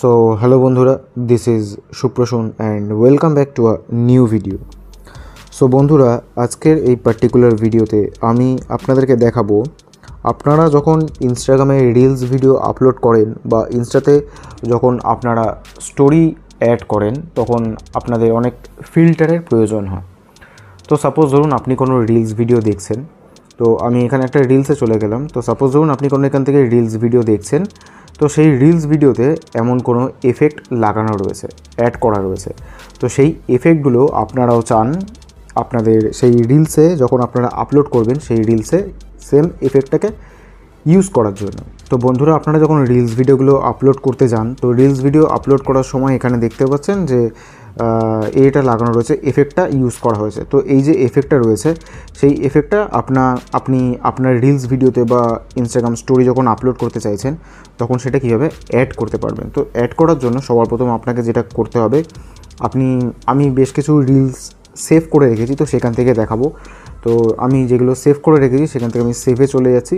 so hello বন্ধুরা this is Suprasan and welcome back to a new video so বন্ধুরা আজকের এই পার্টিকুলার ভিডিওতে আমি আপনাদেরকে দেখাবো আপনারা যখন ইনস্টাগ্রামে রিলস ভিডিও আপলোড করেন বা ইনস্টাতে যখন আপনারা স্টোরি অ্যাড করেন তখন আপনাদের অনেক ফিল্টারের প্রয়োজন হয় তো সাপোজ ধরুন আপনি কোনো রিলস ভিডিও দেখছেন তো আমি এখানে একটা রিলসে চলে গেলাম তো সাপোজ ধরুন আপনি কোনো এখান থেকে রিলস ভিডিও দেখছেন তো সেই রিলস ভিডিওতে এমন কোনো এফেক্ট লাগানো রয়েছে অ্যাড করা রয়েছে তো সেই এফেক্টগুলো আপনারাও চান আপনাদের সেই রিলসে যখন আপনারা আপলোড করবেন সেই রিলসে সেম এফেক্টটাকে ইউজ করার জন্য তো বন্ধুরা আপনারা যখন রিলস ভিডিওগুলো আপলোড করতে যান তো রিলস ভিডিও আপলোড করার সময় এখানে দেখতে পাচ্ছেন যে এটা লাগানো রয়েছে এফেক্টটা ইউজ করা হয়েছে তো এই যে এফেক্টটা রয়েছে সেই এফেক্টটা আপনার আপনি আপনার রিলস ভিডিওতে বা ইনস্টাগ্রাম স্টোরি যখন আপলোড করতে চাইছেন তখন সেটা কীভাবে অ্যাড করতে পারবেন তো অ্যাড করার জন্য সবার প্রথম আপনাকে যেটা করতে হবে আপনি আমি বেশ কিছু রিলস সেভ করে রেখেছি তো সেখান থেকে দেখাবো তো আমি যেগুলো সেভ করে রেখেছি সেখান থেকে আমি সেভে চলে যাচ্ছি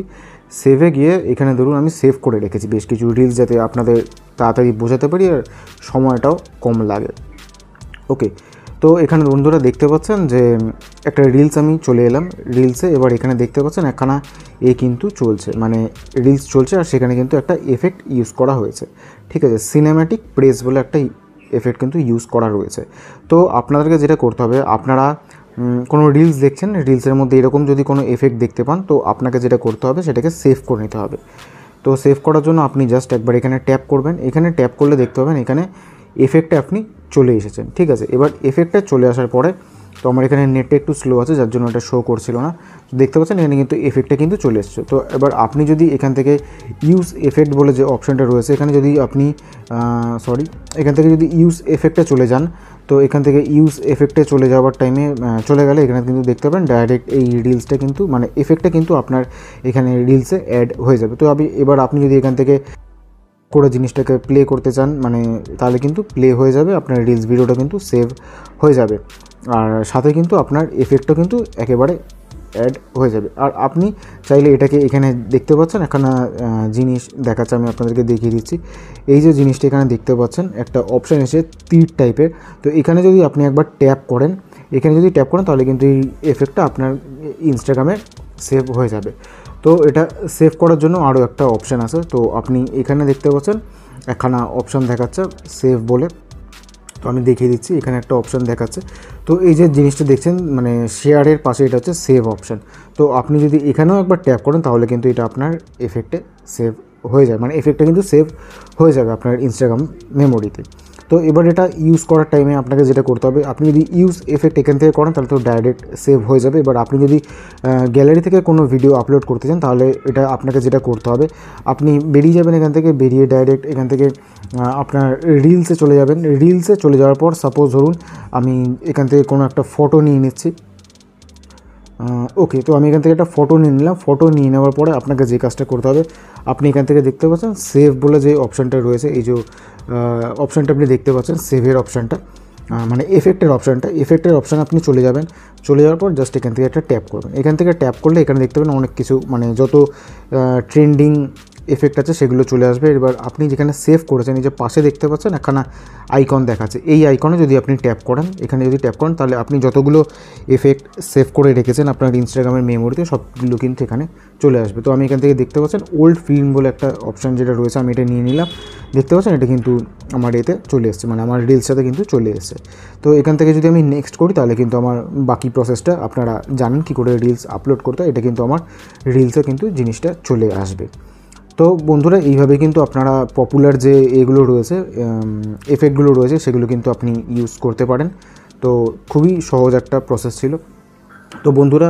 সেভে গিয়ে এখানে ধরুন আমি সেভ করে রেখেছি বেশ কিছু রিলস যাতে আপনাদের তাড়াতাড়ি বোঝাতে পারি আর সময়টাও কম লাগে ওকে তো এখানে বন্ধুরা দেখতে পাচ্ছেন যে একটা রিলস আমি চলে এলাম রিলসে এবার এখানে দেখতে পাচ্ছেন একখানা এ কিন্তু চলছে মানে রিলস চলছে আর সেখানে কিন্তু একটা এফেক্ট ইউজ করা হয়েছে ঠিক আছে সিনেম্যাটিক প্রেস বলে একটা এফেক্ট কিন্তু ইউজ করা রয়েছে তো আপনাদেরকে যেটা করতে হবে আপনারা কোনো রিলস দেখছেন রিলসের মধ্যে এরকম যদি কোনো এফেক্ট দেখতে পান তো আপনাকে যেটা করতে হবে সেটাকে সেভ করে নিতে হবে তো সেভ করার জন্য আপনি জাস্ট একবার এখানে ট্যাপ করবেন এখানে ট্যাপ করলে দেখতে পাবেন এখানে এফেক্টটা আপনি চলে এসেছেন ঠিক আছে এবার এফেক্টটা চলে আসার পরে তো আমার এখানে নেটটা একটু স্লো আছে যার জন্য এটা শো করছিল না দেখতে পাচ্ছেন এখানে কিন্তু এফেক্টটা কিন্তু চলে এসছে তো এবার আপনি যদি এখান থেকে ইউজ এফেক্ট বলে যে অপশানটা রয়েছে এখানে যদি আপনি সরি এখান থেকে যদি ইউজ এফেক্টে চলে যান তো এখান থেকে ইউজ এফেক্টে চলে যাওয়ার টাইমে চলে গেলে এখানে কিন্তু দেখতে পাবেন ডাইরেক্ট এই রিলসটা কিন্তু মানে এফেক্টটা কিন্তু আপনার এখানে রিলসে অ্যাড হয়ে যাবে তো আমি এবার আপনি যদি এখান থেকে করে জিনিসটাকে প্লে করতে চান মানে তাহলে কিন্তু প্লে হয়ে যাবে আপনার রিলস ভিডিওটা কিন্তু সেভ হয়ে যাবে আর সাথে কিন্তু আপনার এফেক্টও কিন্তু একেবারে অ্যাড হয়ে যাবে আর আপনি চাইলে এটাকে এখানে দেখতে পাচ্ছেন এখানে জিনিস দেখাচ্ছে আমি আপনাদেরকে দেখিয়ে দিচ্ছি এই যে জিনিসটা এখানে দেখতে পাচ্ছেন একটা অপশান এসে তীর টাইপের তো এখানে যদি আপনি একবার ট্যাপ করেন এখানে যদি ট্যাপ করেন তাহলে কিন্তু এই এফেক্টটা আপনার ইনস্টাগ্রামে সেভ হয়ে যাবে তো এটা সেভ করার জন্য আরও একটা অপশান আছে তো আপনি এখানে দেখতে পাচ্ছেন একখানা অপশান দেখাচ্ছে সেভ বলে তো আমি দেখিয়ে দিচ্ছি এখানে একটা অপশান দেখাচ্ছে তো এই যে জিনিসটা দেখছেন মানে শেয়ারের পাশে এটা হচ্ছে সেভ অপশান তো আপনি যদি এখানেও একবার ট্যাপ করেন তাহলে কিন্তু এটা আপনার এফেক্টে সেভ হয়ে যায় মানে এফেক্টটা কিন্তু সেভ হয়ে যাবে আপনার ইনস্টাগ্রাম মেমোরিতে তো এবার এটা ইউজ করার টাইমে আপনাকে যেটা করতে হবে আপনি যদি ইউজ এফেক্ট এখান থেকে করেন তাহলে তো ডাইরেক্ট সেভ হয়ে যাবে এবার আপনি যদি গ্যালারি থেকে কোনো ভিডিও আপলোড করতে চান তাহলে এটা আপনাকে যেটা করতে হবে আপনি বেরিয়ে যাবেন এখান থেকে বেরিয়ে ডাইরেক্ট এখান থেকে আপনার রিলসে চলে যাবেন রিলসে চলে যাওয়ার পর সাপোজ ধরুন আমি এখান থেকে কোনো একটা ফটো নিয়ে নিচ্ছি ওকে তো আমি এখান থেকে একটা ফটো নিয়ে নিলাম ফটো নিয়ে নেওয়ার পরে আপনাকে যে কাজটা করতে হবে আপনি এখান থেকে দেখতে পাচ্ছেন সেভ বলে যে অপশানটা রয়েছে এই যে অপশানটা আপনি দেখতে পাচ্ছেন সেভের অপশানটা মানে এফেক্টের অপশানটা এফেক্টের অপশান আপনি চলে যাবেন চলে যাওয়ার পর জাস্ট এখান থেকে একটা ট্যাপ করবেন এখান থেকে ট্যাপ করলে এখানে দেখতে পাবেন অনেক কিছু মানে যত ট্রেন্ডিং এফেক্ট আছে সেগুলো চলে আসবে এবার আপনি যেখানে সেভ করেছেন এই যে পাশে দেখতে পাচ্ছেন একখানা আইকন দেখাচ্ছে এই আইকনে যদি আপনি ট্যাপ করেন এখানে যদি ট্যাপ করেন তাহলে আপনি যতগুলো এফেক্ট সেভ করে রেখেছেন আপনার ইনস্টাগ্রামের মেমোরিতে সবগুলো কিন্তু এখানে চলে আসবে তো আমি এখান থেকে দেখতে পাচ্ছেন ওল্ড ফিল্ম বলে একটা অপশান যেটা রয়েছে আমি এটা নিয়ে নিলাম দেখতে পাচ্ছেন এটা কিন্তু আমার এতে চলে এসছে মানে আমার রিলস সাথে কিন্তু চলে এসছে তো এখান থেকে যদি আমি নেক্সট করি তাহলে কিন্তু আমার বাকি প্রসেসটা আপনারা জানেন কী করে রিলস আপলোড করতে হয় এটা কিন্তু আমার রিলসে কিন্তু জিনিসটা চলে আসবে তো বন্ধুরা এইভাবে কিন্তু আপনারা পপুলার যে এগুলো রয়েছে এফেক্টগুলো রয়েছে সেগুলো কিন্তু আপনি ইউজ করতে পারেন তো খুবই সহজ একটা প্রসেস ছিল তো বন্ধুরা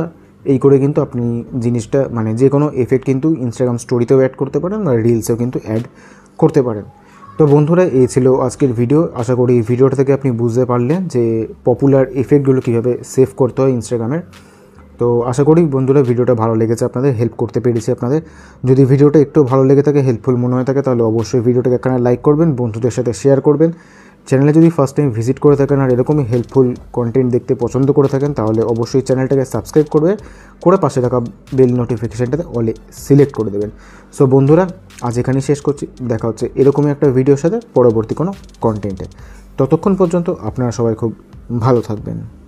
এই করে কিন্তু আপনি জিনিসটা মানে যে কোনো এফেক্ট কিন্তু ইনস্টাগ্রাম স্টোরিতেও অ্যাড করতে পারেন বা রিলসেও কিন্তু অ্যাড করতে পারেন তো বন্ধুরা এই ছিল আজকের ভিডিও আশা করি এই ভিডিওটা থেকে আপনি বুঝতে পারলেন যে পপুলার এফেক্টগুলো কীভাবে সেভ করতে হয় ইনস্টাগ্রামের তো আশা করি বন্ধুরা ভিডিওটা ভালো লেগেছে আপনাদের হেল্প করতে পেরেছি আপনাদের যদি ভিডিওটা একটু ভালো লেগে থাকে হেল্পফুল মনে হয়ে থাকে তাহলে অবশ্যই ভিডিওটাকে একখানে লাইক করবেন বন্ধুদের সাথে শেয়ার করবেন চ্যানেলে যদি ফার্স্ট টাইম ভিজিট করে থাকেন আর এরকমই হেল্পফুল কন্টেন্ট দেখতে পছন্দ করে থাকেন তাহলে অবশ্যই চ্যানেলটাকে সাবস্ক্রাইব করবে করে পাশে থাকা বেল নোটিফিকেশানটাতে অলে সিলেক্ট করে দেবেন সো বন্ধুরা আজ এখানেই শেষ করছি দেখা হচ্ছে এরকমই একটা ভিডিওর সাথে পরবর্তী কোনো কন্টেন্টে ততক্ষণ পর্যন্ত আপনারা সবাই খুব ভালো থাকবেন